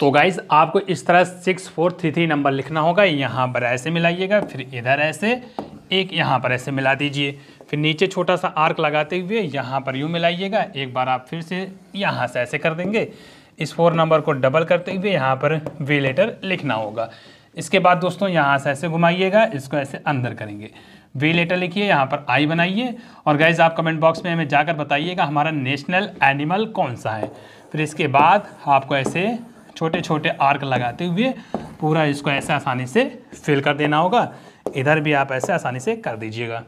तो गाइज आपको इस तरह six four three three number लिखना होगा यहाँ पर ऐसे मिलाइएगा फिर इधर ऐसे एक यहाँ पर ऐसे मिला दीजिए फिर नीचे छोटा सा आर्क लगाते हुए यहाँ पर यूँ मिलाइएगा एक बार आप फिर से यहाँ से ऐसे कर देंगे इस फोर नंबर को डबल करते हुए यहाँ पर वे लेटर लिखना होगा इसके बाद दोस्तों यहाँ से ऐसे घुमाइएगा इसको ऐसे अंदर करेंगे वे लेटर लिखिए यहाँ पर आई बनाइए और गाइज आप कमेंट बॉक्स में हमें जाकर बताइएगा हमारा नेशनल एनिमल कौन सा है फिर इसके बाद आपको ऐसे छोटे छोटे आर्क लगाते हुए पूरा इसको ऐसे आसानी से फिल कर देना होगा इधर भी आप ऐसे आसानी से कर दीजिएगा